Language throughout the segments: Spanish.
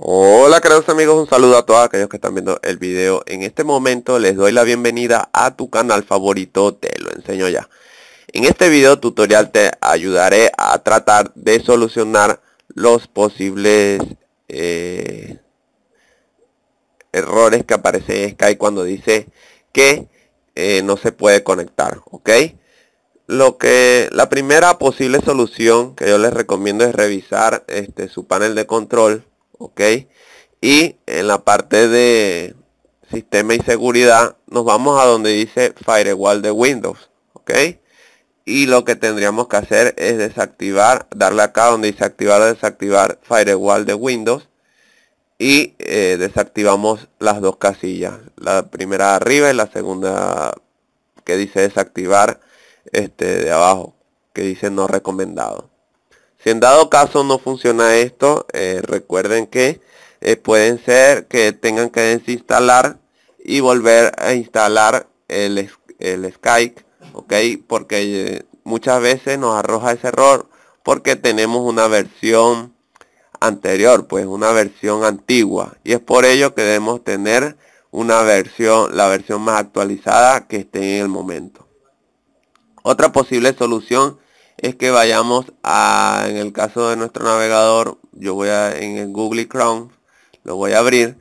Hola queridos amigos, un saludo a todos aquellos que están viendo el video. En este momento les doy la bienvenida a tu canal favorito, te lo enseño ya. En este video tutorial te ayudaré a tratar de solucionar los posibles eh, errores que aparece Sky cuando dice que eh, no se puede conectar, ¿ok? Lo que la primera posible solución que yo les recomiendo es revisar este, su panel de control ¿ok? Y en la parte de sistema y seguridad nos vamos a donde dice firewall de Windows, ¿ok? Y lo que tendríamos que hacer es desactivar, darle acá donde dice activar o desactivar firewall de Windows y eh, desactivamos las dos casillas, la primera arriba y la segunda que dice desactivar este de abajo, que dice no recomendado. Si en dado caso no funciona esto, eh, recuerden que eh, pueden ser que tengan que desinstalar y volver a instalar el, el Skype, ¿ok? Porque eh, muchas veces nos arroja ese error porque tenemos una versión anterior, pues una versión antigua. Y es por ello que debemos tener una versión, la versión más actualizada que esté en el momento. Otra posible solución es que vayamos a, en el caso de nuestro navegador, yo voy a, en el Google Chrome, lo voy a abrir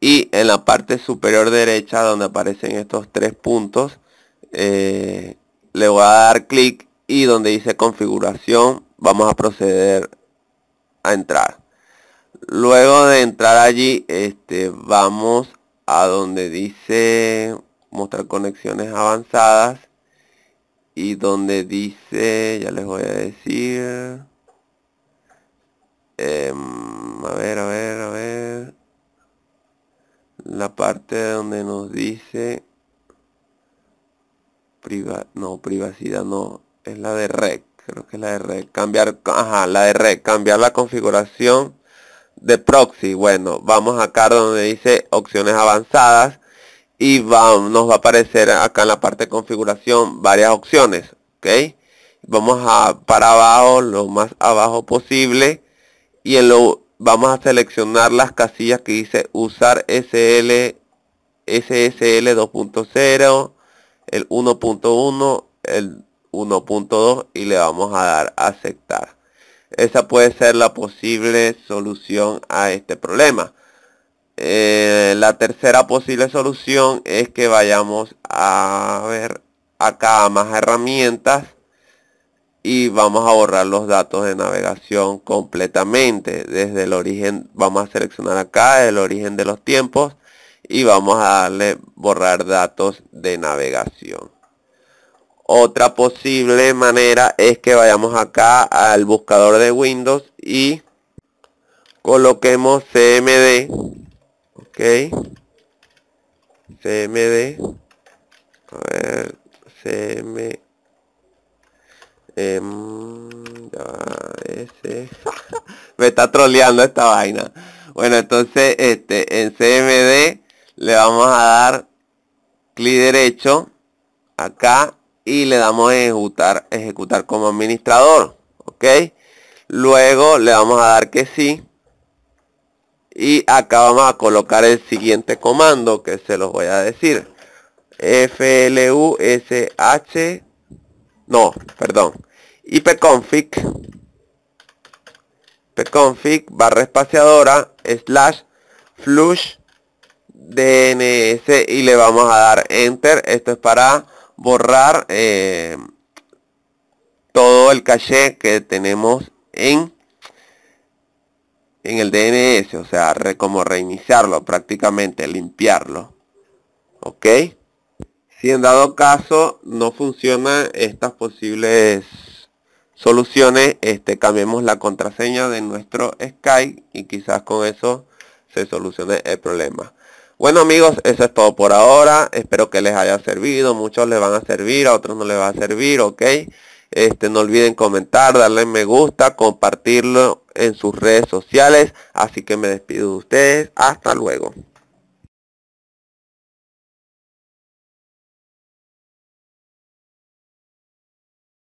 y en la parte superior derecha donde aparecen estos tres puntos, eh, le voy a dar clic y donde dice configuración, vamos a proceder a entrar. Luego de entrar allí, este, vamos a donde dice mostrar conexiones avanzadas y donde dice ya les voy a decir em, a ver a ver a ver la parte donde nos dice priva no privacidad no es la de rec creo que es la de rec cambiar ajá la de rec cambiar la configuración de proxy bueno vamos acá donde dice opciones avanzadas y va, nos va a aparecer acá en la parte de configuración varias opciones ok vamos a para abajo lo más abajo posible y en lo vamos a seleccionar las casillas que dice usar SL SSL 2.0 el 1.1 el 1.2 y le vamos a dar a aceptar esa puede ser la posible solución a este problema eh, la tercera posible solución es que vayamos a ver acá más herramientas y vamos a borrar los datos de navegación completamente desde el origen vamos a seleccionar acá el origen de los tiempos y vamos a darle borrar datos de navegación otra posible manera es que vayamos acá al buscador de windows y coloquemos cmd cmd a ver cm em, me está troleando esta vaina bueno entonces este en cmd le vamos a dar clic derecho acá y le damos ejecutar ejecutar como administrador ok luego le vamos a dar que sí y acá vamos a colocar el siguiente comando que se los voy a decir flush no perdón ipconfig config. barra espaciadora slash flush dns y le vamos a dar enter esto es para borrar eh, todo el caché que tenemos en en el DNS, o sea, re, como reiniciarlo prácticamente, limpiarlo. ¿Ok? Si en dado caso no funcionan estas posibles soluciones, este, cambiemos la contraseña de nuestro Skype y quizás con eso se solucione el problema. Bueno amigos, eso es todo por ahora. Espero que les haya servido. Muchos le van a servir, a otros no le va a servir, ¿ok? Este, no olviden comentar, darle me gusta, compartirlo en sus redes sociales. Así que me despido de ustedes. Hasta luego.